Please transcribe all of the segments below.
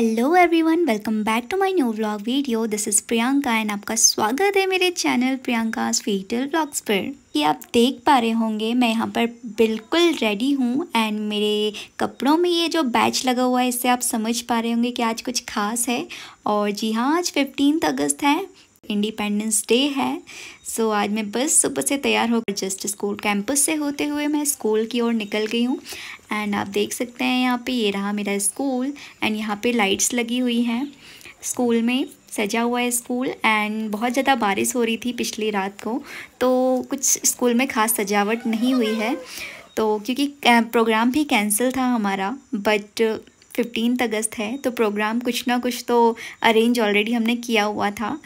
hello everyone welcome back to my new vlog video this is Priyanka and आपका स्वागत है मेरे चैनल प्रियंका स्वीटल व्लॉग्स पर कि आप देख पा रहे होंगे मैं यहाँ पर बिल्कुल रेडी हूँ एंड मेरे कपड़ों में ये जो बैच लगा हुआ है इससे आप समझ पा रहे होंगे कि आज कुछ खास है और जी हाँ आज फिफ्टीन अगस्त है इंडिपेंडेंस डे है सो so, आज मैं बस सुबह से तैयार होकर जस्ट स्कूल कैंपस से होते हुए मैं स्कूल की ओर निकल गई हूँ एंड आप देख सकते हैं यहाँ पे ये रहा मेरा स्कूल एंड यहाँ पे लाइट्स लगी हुई हैं स्कूल में सजा हुआ है स्कूल एंड बहुत ज़्यादा बारिश हो रही थी पिछली रात को तो कुछ स्कूल में ख़ास सजावट नहीं हुई है तो क्योंकि प्रोग्राम भी कैंसिल था हमारा बट फिफ्टीनथ अगस्त है तो प्रोग्राम कुछ ना कुछ तो अरेंज ऑलरेडी हमने किया हुआ था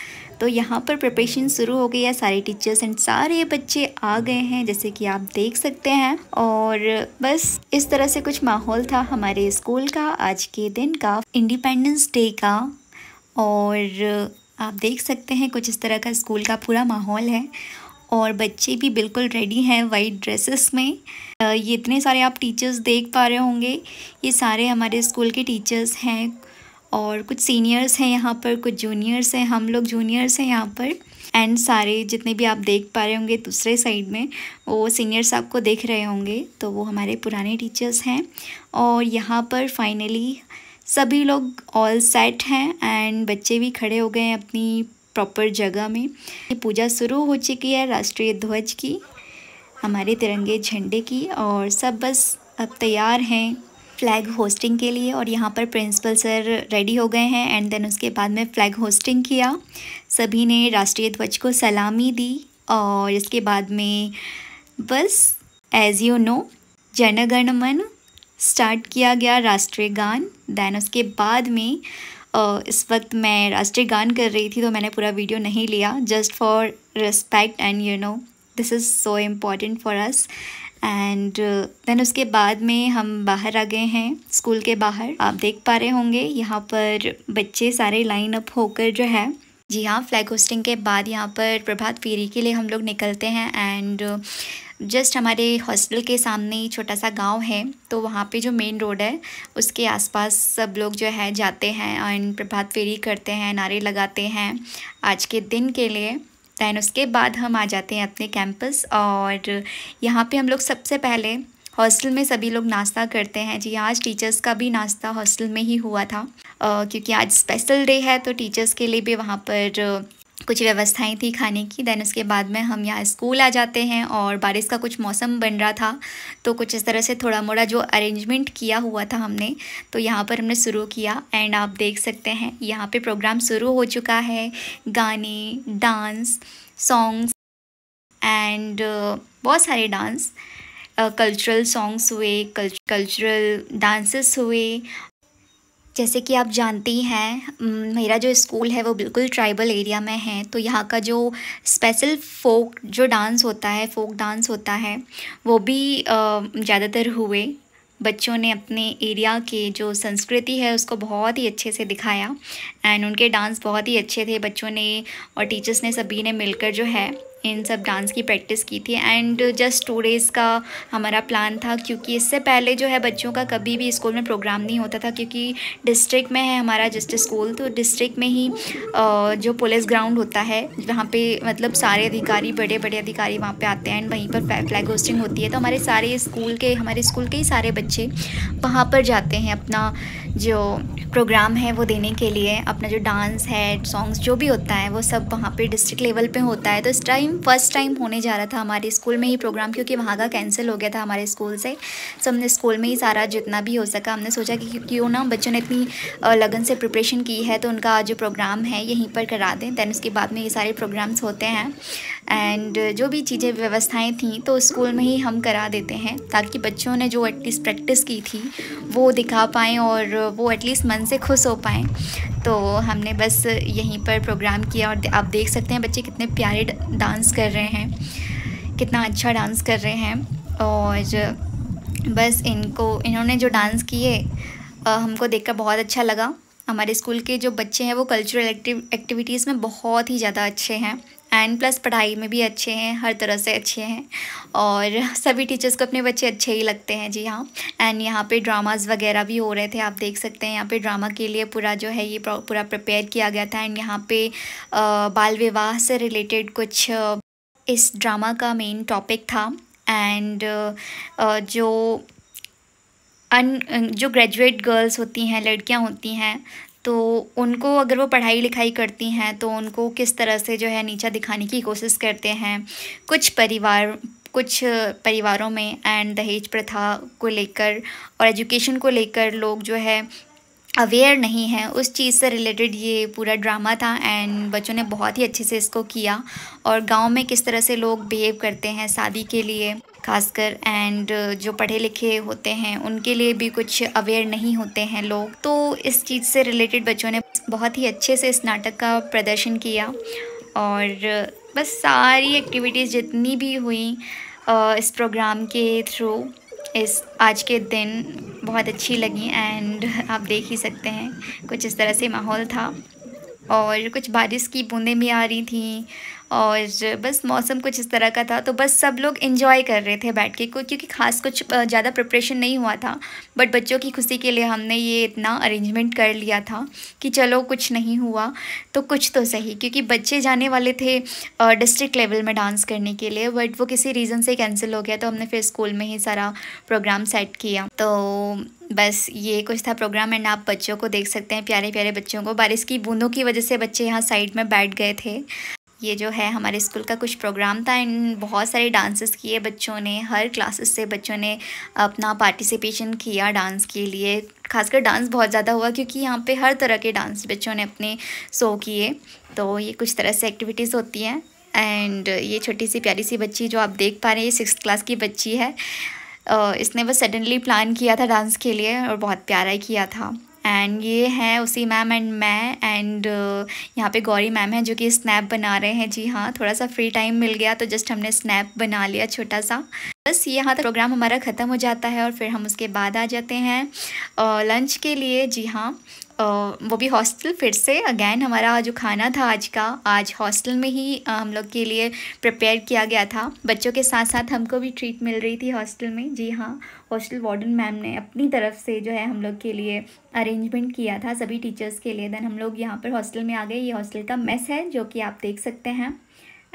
तो यहाँ पर प्रिपरेशन शुरू हो गई है सारे टीचर्स एंड सारे बच्चे आ गए हैं जैसे कि आप देख सकते हैं और बस इस तरह से कुछ माहौल था हमारे स्कूल का आज के दिन का इंडिपेंडेंस डे का और आप देख सकते हैं कुछ इस तरह का स्कूल का पूरा माहौल है और बच्चे भी बिल्कुल रेडी हैं वाइट ड्रेसेस में ये इतने सारे आप टीचर्स देख पा रहे होंगे ये सारे हमारे स्कूल के टीचर्स हैं और कुछ सीनियर्स हैं यहाँ पर कुछ जूनियर्स हैं हम लोग जूनियर्स हैं यहाँ पर एंड सारे जितने भी आप देख पा रहे होंगे दूसरे साइड में वो सीनियर्स आपको देख रहे होंगे तो वो हमारे पुराने टीचर्स हैं और यहाँ पर फाइनली सभी लोग ऑल सेट हैं एंड बच्चे भी खड़े हो गए हैं अपनी प्रॉपर जगह में पूजा शुरू हो चुकी है राष्ट्रीय ध्वज की हमारे तिरंगे झंडे की और सब बस अब तैयार हैं फ्लैग होस्टिंग के लिए और यहाँ पर प्रिंसिपल सर रेडी हो गए हैं एंड देन उसके बाद में फ्लैग होस्टिंग किया सभी ने राष्ट्रीय ध्वज को सलामी दी और इसके बाद में बस as you know Jana Gana Mana start किया गया राष्ट्रीय गान देन उसके बाद में इस वक्त मैं राष्ट्रीय गान कर रही थी तो मैंने पूरा वीडियो नहीं लिया just for respect and you know this is so important for us and then उसके बाद में हम बाहर आ गए हैं स्कूल के बाहर आप देख पा रहे होंगे यहाँ पर बच्चे सारे लाइन अप होकर जो है जी हाँ फ्लैग होस्टिंग के बाद यहाँ पर प्रभात फेरी के लिए हम लोग निकलते हैं एंड जस्ट uh, हमारे हॉस्टल के सामने ही छोटा सा गांव है तो वहाँ पे जो मेन रोड है उसके आसपास सब लोग जो है जाते हैं एंड प्रभात फेरी करते हैं नारे लगाते हैं आज के दिन के लिए दैन उसके बाद हम आ जाते हैं अपने कैंपस और यहाँ पे हम लोग सबसे पहले हॉस्टल में सभी लोग नाश्ता करते हैं जी हाँ, आज टीचर्स का भी नाश्ता हॉस्टल में ही हुआ था आ, क्योंकि आज स्पेशल डे है तो टीचर्स के लिए भी वहाँ पर कुछ व्यवस्थाएं थी खाने की देन उसके बाद में हम यहाँ स्कूल आ जाते हैं और बारिश का कुछ मौसम बन रहा था तो कुछ इस तरह से थोड़ा मोड़ा जो अरेंजमेंट किया हुआ था हमने तो यहाँ पर हमने शुरू किया एंड आप देख सकते हैं यहाँ पे प्रोग्राम शुरू हो चुका है गाने डांस सॉन्ग्स एंड बहुत सारे डांस कल्चरल सॉन्ग्स हुए कल्चरल डांसेस हुए जैसे कि आप जानती हैं मेरा जो स्कूल है वो बिल्कुल ट्राइबल एरिया में है तो यहाँ का जो स्पेशल फोक जो डांस होता है फोक डांस होता है वो भी ज़्यादातर हुए बच्चों ने अपने एरिया के जो संस्कृति है उसको बहुत ही अच्छे से दिखाया एंड उनके डांस बहुत ही अच्छे थे बच्चों ने और टीचर्स ने सभी ने मिलकर जो है इन सब डांस की प्रैक्टिस की थी एंड जस्ट टू डेज़ का हमारा प्लान था क्योंकि इससे पहले जो है बच्चों का कभी भी स्कूल में प्रोग्राम नहीं होता था क्योंकि डिस्ट्रिक्ट में है हमारा जस्ट स्कूल तो डिस्ट्रिक्ट में ही जो पुलिस ग्राउंड होता है वहाँ पे मतलब सारे अधिकारी बड़े बड़े अधिकारी वहाँ पे आते हैं एंड वहीं पर फ्लैग होस्टिंग होती है तो हमारे सारे स्कूल के हमारे स्कूल के ही सारे बच्चे वहाँ पर जाते हैं अपना जो प्रोग्राम है वो देने के लिए अपना जो डांस है सॉन्ग्स जो भी होता है वो सब वहाँ पे डिस्ट्रिक्ट लेवल पे होता है तो इस टाइम फर्स्ट टाइम होने जा रहा था हमारे स्कूल में ही प्रोग्राम क्योंकि वहाँ का कैंसिल हो गया था हमारे स्कूल से सो हमने स्कूल में ही सारा जितना भी हो सका हमने सोचा कि क्यों ना बच्चों ने इतनी लगन से प्रिपरेशन की है तो उनका जो प्रोग्राम है यहीं पर करा दें दैन उसके बाद में ये सारे प्रोग्राम्स होते हैं एंड जो भी चीज़ें व्यवस्थाएँ थी तो स्कूल में ही हम करा देते हैं ताकि बच्चों ने जो एटलीस्ट प्रैक्टिस की थी वो दिखा पाएँ और वो एटलीस्ट मन से खुश हो पाएँ तो हमने बस यहीं पर प्रोग्राम किया और आप देख सकते हैं बच्चे कितने प्यारे डांस कर रहे हैं कितना अच्छा डांस कर रहे हैं और बस इनको इन्होंने जो डांस किए हमको देखकर बहुत अच्छा लगा हमारे स्कूल के जो बच्चे हैं वो कल्चरल एक्टिविटीज़ में बहुत ही ज़्यादा अच्छे हैं एंड प्लस पढ़ाई में भी अच्छे हैं हर तरह से अच्छे हैं और सभी टीचर्स को अपने बच्चे अच्छे ही लगते हैं जी हाँ एंड यहाँ पे ड्रामाज़ वगैरह भी हो रहे थे आप देख सकते हैं यहाँ पे ड्रामा के लिए पूरा जो है ये पूरा प्रिपेयर किया गया था एंड यहाँ पे बाल विवाह से रिलेटेड कुछ इस ड्रामा का मेन टॉपिक था एंड जो अन जो ग्रेजुएट गर्ल्स होती हैं लड़कियां होती हैं तो उनको अगर वो पढ़ाई लिखाई करती हैं तो उनको किस तरह से जो है नीचा दिखाने की कोशिश करते हैं कुछ परिवार कुछ परिवारों में एंड दहेज प्रथा को लेकर और एजुकेशन को लेकर लोग जो है अवेयर नहीं है उस चीज़ से रिलेटेड ये पूरा ड्रामा था एंड बच्चों ने बहुत ही अच्छे से इसको किया और गांव में किस तरह से लोग बिहेव करते हैं शादी के लिए खासकर एंड uh, जो पढ़े लिखे होते हैं उनके लिए भी कुछ अवेयर नहीं होते हैं लोग तो इस चीज़ से रिलेटेड बच्चों ने बहुत ही अच्छे से इस नाटक का प्रदर्शन किया और uh, बस सारी एक्टिविटीज़ जितनी भी हुई uh, इस प्रोग्राम के थ्रू इस आज के दिन बहुत अच्छी लगी एंड आप देख ही सकते हैं कुछ इस तरह से माहौल था और कुछ बारिश की बूंदें भी आ रही थी और बस मौसम कुछ इस तरह का था तो बस सब लोग इन्जॉय कर रहे थे बैठ के क्योंकि खास कुछ ज़्यादा प्रिपरेशन नहीं हुआ था बट बच्चों की खुशी के लिए हमने ये इतना अरेंजमेंट कर लिया था कि चलो कुछ नहीं हुआ तो कुछ तो सही क्योंकि बच्चे जाने वाले थे डिस्ट्रिक्ट लेवल में डांस करने के लिए बट वो किसी रीज़न से कैंसिल हो गया तो हमने फिर स्कूल में ही सारा प्रोग्राम सेट किया तो बस ये कुछ था प्रोग्राम एंड आप बच्चों को देख सकते हैं प्यारे प्यारे बच्चों को बारिश की बूंदों की वजह से बच्चे यहाँ साइड में बैठ गए थे ये जो है हमारे स्कूल का कुछ प्रोग्राम था एंड बहुत सारे डांसेस किए बच्चों ने हर क्लासेस से बच्चों ने अपना पार्टिसिपेशन किया डांस के लिए खासकर डांस बहुत ज़्यादा हुआ क्योंकि यहाँ पे हर तरह के डांस बच्चों ने अपने शो किए तो ये कुछ तरह से एक्टिविटीज़ होती हैं एंड ये छोटी सी प्यारी सी बच्ची जो आप देख पा रहे हैं ये सिक्स क्लास की बच्ची है इसने बस सडनली प्लान किया था डांस के लिए और बहुत प्यारा ही किया था एंड ये है उसी मैम एंड मैं एंड uh, यहाँ पे गौरी मैम है जो कि स्नैप बना रहे हैं जी हाँ थोड़ा सा फ्री टाइम मिल गया तो जस्ट हमने स्नैप बना लिया छोटा सा बस यहाँ तक प्रोग्राम हमारा ख़त्म हो जाता है और फिर हम उसके बाद आ जाते हैं लंच के लिए जी हाँ वो भी हॉस्टल फिर से अगैन हमारा जो खाना था आज का आज हॉस्टल में ही हम लोग के लिए प्रिपेयर किया गया था बच्चों के साथ साथ हमको भी ट्रीट मिल रही थी हॉस्टल में जी हाँ हॉस्टल वार्डन मैम ने अपनी तरफ से जो है हम लोग के लिए अरेंजमेंट किया था सभी टीचर्स के लिए दैन हम लोग यहाँ पर हॉस्टल में आ गए ये हॉस्टल का मेस है जो कि आप देख सकते हैं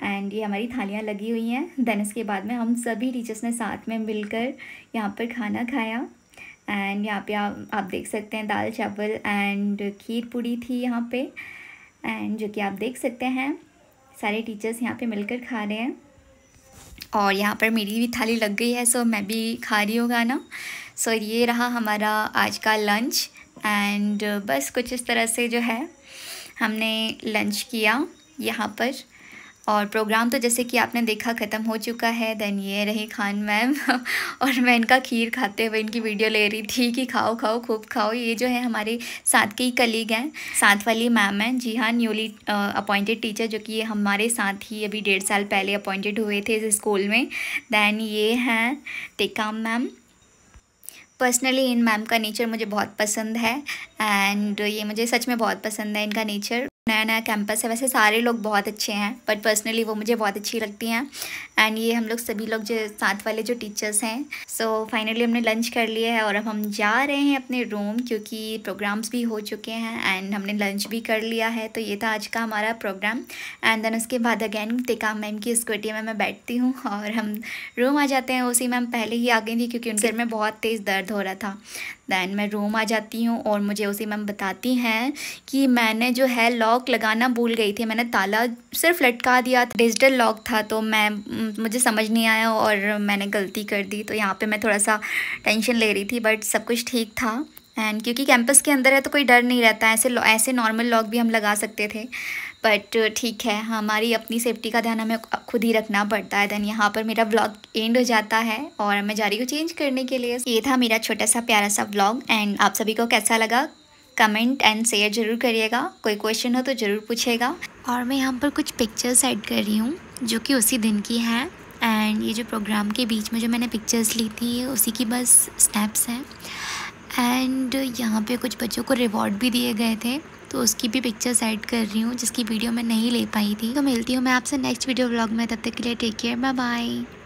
एंड ये हमारी थालियाँ लगी हुई हैं देन इसके बाद में हम सभी टीचर्स ने साथ में मिलकर यहाँ पर खाना खाया एंड यहाँ पे आप आप देख सकते हैं दाल चावल एंड खीर पूड़ी थी यहाँ पे एंड जो कि आप देख सकते हैं सारे टीचर्स यहाँ पे मिलकर खा रहे हैं और यहाँ पर मेरी भी थाली लग गई है सो मैं भी खा रही हूँ खाना सो ये रहा हमारा आज का लंच एंड बस कुछ इस तरह से जो है हमने लंच किया यहाँ पर और प्रोग्राम तो जैसे कि आपने देखा ख़त्म हो चुका है देन ये रही खान मैम और मैं इनका खीर खाते हुए इनकी वीडियो ले रही थी कि खाओ खाओ खूब खाओ ये जो है हमारे साथ के ही कलीग हैं साथ वाली मैम हैं जी हाँ न्यूली अपॉइंटेड टीचर जो कि हमारे साथ ही अभी डेढ़ साल पहले अपॉइंटेड हुए थे इस स्कूल में देन ये हैं टेकाम मैम पर्सनली इन मैम का नेचर मुझे बहुत पसंद है एंड ये मुझे सच में बहुत पसंद है इनका नेचर नया नया कैंपस है वैसे सारे लोग बहुत अच्छे हैं बट पर्सनली वो मुझे बहुत अच्छी लगती हैं एंड ये हम लोग सभी लोग जो साथ वाले जो टीचर्स हैं सो so, फाइनली हमने लंच कर लिया है और अब हम जा रहे हैं अपने रूम क्योंकि प्रोग्राम्स भी हो चुके हैं एंड हमने लंच भी कर लिया है तो ये था आज का हमारा प्रोग्राम एंड देन उसके बाद अगेन टिका मैम की स्कूटी में मैं बैठती हूँ और हम रूम आ जाते हैं उसी मैम पहले ही आ गई थी क्योंकि उनके सिर में बहुत तेज़ दर्द हो रहा था दैन मैं रूम आ जाती हूँ और मुझे उसी मैम बताती हैं कि मैंने जो है लॉक लगाना भूल गई थी मैंने ताला सिर्फ लटका दिया था डिजिटल लॉक था तो मैं मुझे समझ नहीं आया और मैंने गलती कर दी तो यहाँ पे मैं थोड़ा सा टेंशन ले रही थी बट सब कुछ ठीक था एंड क्योंकि कैंपस के अंदर है तो कोई डर नहीं रहता ऐसे ऐसे नॉर्मल लॉक भी हम लगा सकते थे बट uh, ठीक है हमारी अपनी सेफ्टी का ध्यान हमें खुद ही रखना पड़ता है देन यहाँ पर मेरा ब्लॉग एंड हो जाता है और मैं जा रही हूँ चेंज करने के लिए ये था मेरा छोटा सा प्यारा सा ब्लॉग एंड आप सभी को कैसा लगा कमेंट एंड शेयर जरूर करिएगा कोई क्वेश्चन हो तो ज़रूर पूछेगा और मैं यहाँ पर कुछ पिक्चर्स एड कर रही हूँ जो कि उसी दिन की हैं एंड ये जो प्रोग्राम के बीच में जो मैंने पिक्चर्स ली थी उसी की बस स्नैप्स हैं एंड यहाँ पे कुछ बच्चों को रिवॉर्ड भी दिए गए थे तो उसकी भी पिक्चर्स ऐड कर रही हूँ जिसकी वीडियो मैं नहीं ले पाई थी तो मिलती हूँ मैं आपसे नेक्स्ट वीडियो ब्लॉग में तब तक के लिए टेक केयर बाय बाय